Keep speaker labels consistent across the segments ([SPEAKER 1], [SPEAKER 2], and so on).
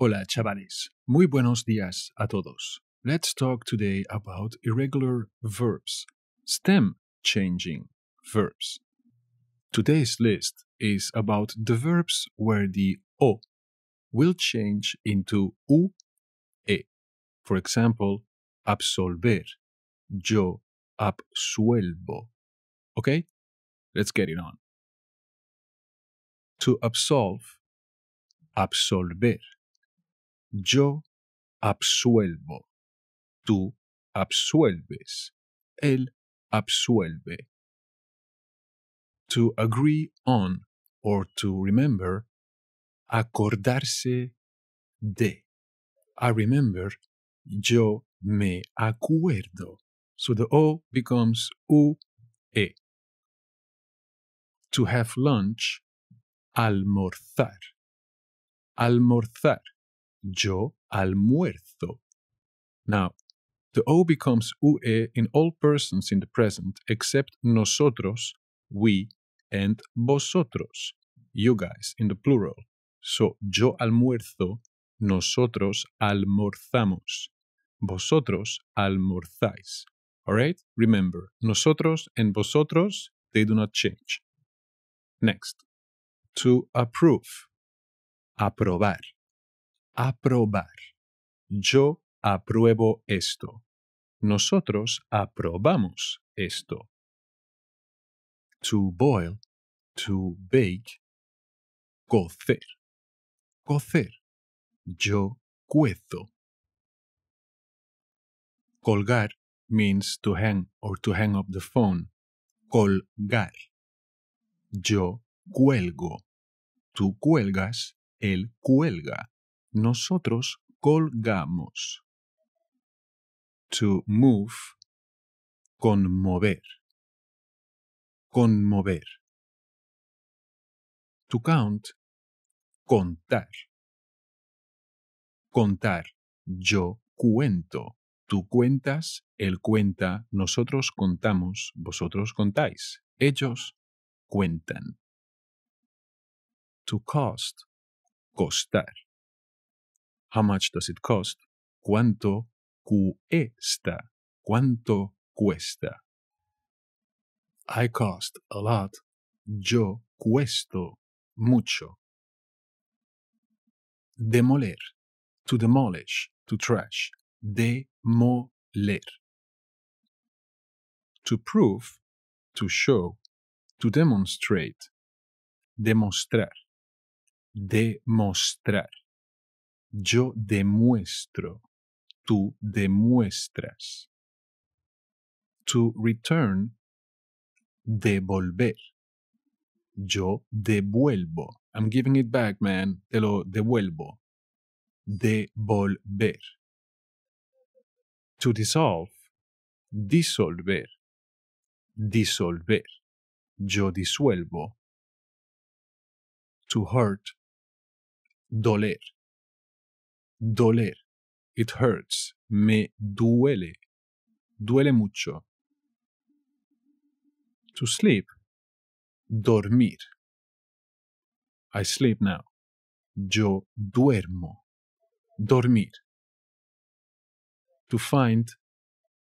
[SPEAKER 1] Hola, chavales. Muy buenos días a todos. Let's talk today about irregular verbs, stem changing verbs. Today's list is about the verbs where the o will change into u, e. For example, absolver, yo absuelvo. Okay? Let's get it on. To absolve, absolver Yo absuelvo. Tú absuelves. Él absuelve. To agree on or to remember, acordarse de. I remember, yo me acuerdo. So the O becomes U E. To have lunch, almorzar. Almorzar. yo almuerzo. Now, the O becomes UE in all persons in the present except nosotros, we, and vosotros, you guys, in the plural. So, yo almuerzo, nosotros almorzamos, vosotros almorzáis. Alright? Remember, nosotros and vosotros, they do not change. Next, to approve. Aprobar. aprobar. Yo apruebo esto. Nosotros aprobamos esto. To boil, to bake, cocer. Cocer. Yo cuezo. Colgar means to hang or to hang up the phone. Colgar. Yo cuelgo. Tú cuelgas, él cuelga nosotros colgamos. To move, conmover. Conmover. To count, contar. Contar. Yo cuento. Tú cuentas, él cuenta, nosotros contamos, vosotros contáis, ellos cuentan. To cost, costar How much does it cost? ¿Cuánto cuesta? ¿Cuánto cuesta? I cost a lot. Yo cuesto mucho. Demoler. To demolish. To trash. Demoler. To prove. To show. To demonstrate. Demostrar. Demostrar. Yo demuestro. Tú demuestras. To return, devolver. Yo devuelvo. I'm giving it back, man. Te lo devuelvo. Devolver. To dissolve, disolver. Disolver. Yo disuelvo. To hurt, doler doler. It hurts. Me duele. Duele mucho. To sleep. Dormir. I sleep now. Yo duermo. Dormir. To find.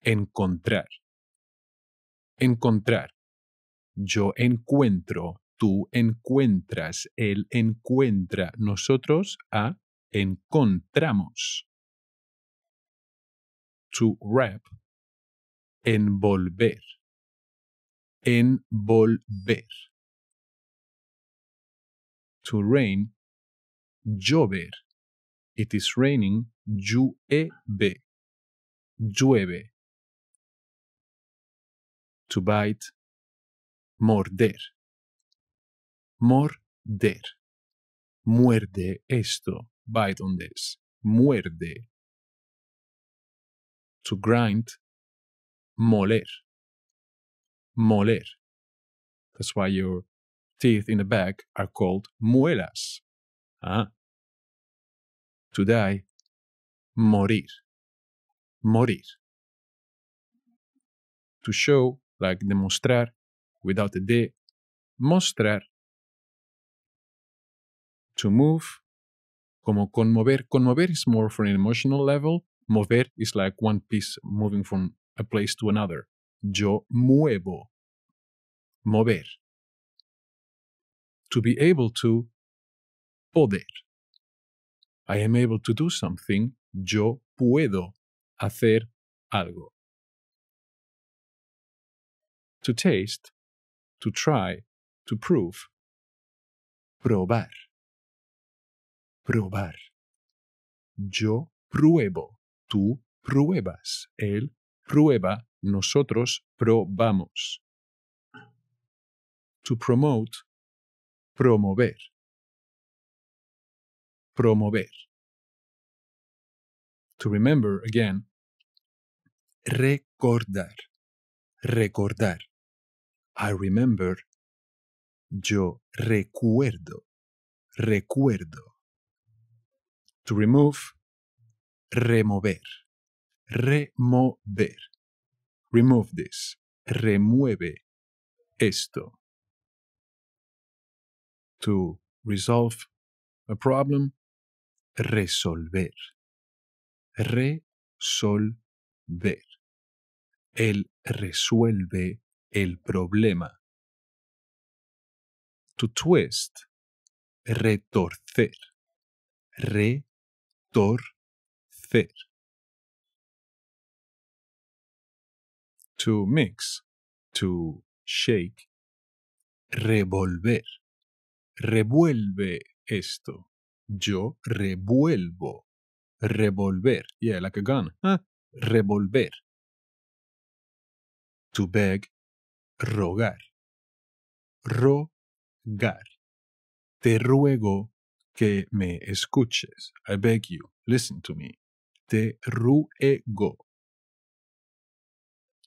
[SPEAKER 1] Encontrar. Encontrar. Yo encuentro. Tú encuentras. Él encuentra. Nosotros a encontramos to wrap, envolver, envolver. To rain, llover. It is raining, llueve, llueve. To bite, morder, morder. Muerde esto. bite on this. Muerde. To grind. Moler. Moler. That's why your teeth in the back are called muelas. Ah. To die. Morir. Morir. To show, like demostrar, without a D. Mostrar. To move como conmover. Conmover is more for an emotional level. Mover is like one piece moving from a place to another. Yo muevo. Mover. To be able to poder. I am able to do something. Yo puedo hacer algo. To taste, to try, to prove. Probar. probar. Yo pruebo, tú pruebas, él prueba, nosotros probamos. To promote, promover. Promover. To remember, again, recordar. Recordar. I remember. Yo recuerdo. Recuerdo. To remove, remover, remover. Remove this, remueve esto. To resolve a problem, resolver, resolver. Él resuelve el problema. To twist, retorcer, To mix, to shake, revolver. Revuelve esto. Yo revuelvo. Revolver. Yeah, like a gun. Revolver. To beg, rogar. Rogar. Te ruego que me escuches. I beg you, listen to me. Te ruego.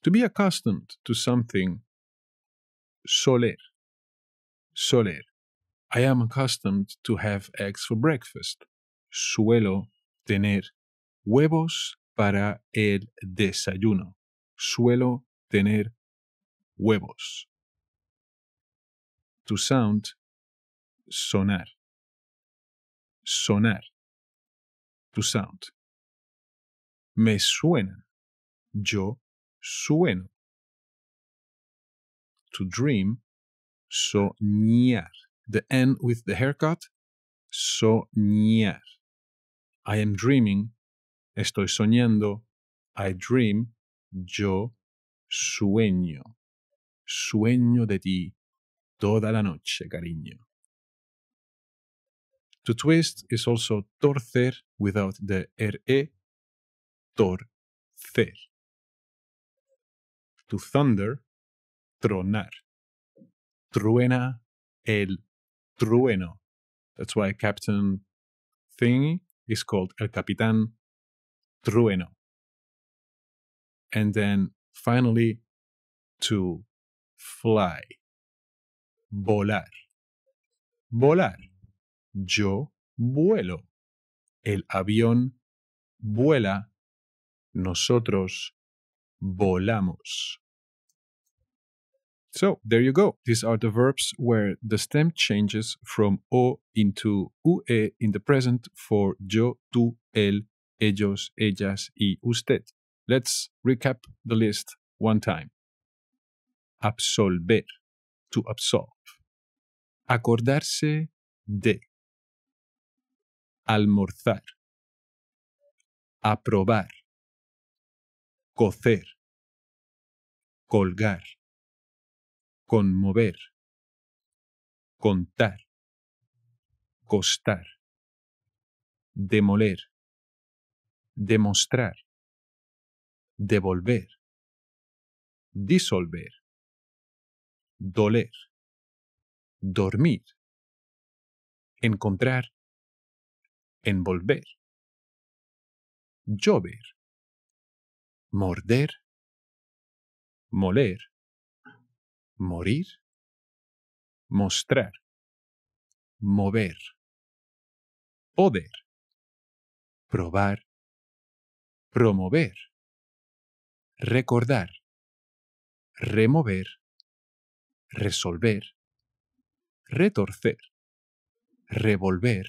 [SPEAKER 1] To be accustomed to something. Soler. Soler. I am accustomed to have eggs for breakfast. Suelo tener huevos para el desayuno. Suelo tener huevos. To sound, sonar sonar. To sound. Me suena. Yo sueno. To dream. Soñar. The end with the haircut. Soñar. I am dreaming. Estoy soñando. I dream. Yo sueño. Sueño de ti toda la noche, cariño. To twist is also torcer without the re, torcer. To thunder, tronar. Truena el trueno. That's why Captain Thingy is called El Capitán Trueno. And then finally, to fly, volar. Volar yo vuelo. El avión vuela. Nosotros volamos. So there you go. These are the verbs where the stem changes from o into ue in the present for yo, tú, él, ellos, ellas y usted. Let's recap the list one time. Absolver, to absolve. Acordarse de, almorzar, aprobar, cocer, colgar, conmover, contar, costar, demoler, demostrar, devolver, disolver, doler, dormir, encontrar, envolver, llover, morder, moler, morir, mostrar, mover, poder, probar, promover, recordar, remover, resolver, retorcer, revolver,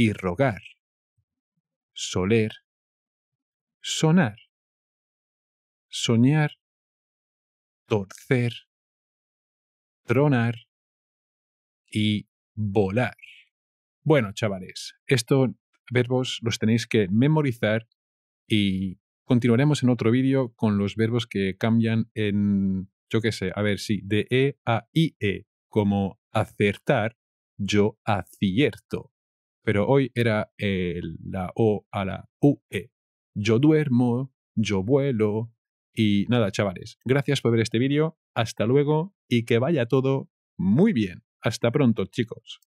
[SPEAKER 1] y rogar. Soler, sonar. Soñar, torcer, tronar y volar. Bueno, chavales, estos verbos los tenéis que memorizar y continuaremos en otro vídeo con los verbos que cambian en, yo qué sé, a ver, sí, de E a IE, como acertar, yo acierto pero hoy era la O a la UE. Yo duermo, yo vuelo. Y nada, chavales, gracias por ver este vídeo, hasta luego y que vaya todo muy bien. Hasta pronto, chicos.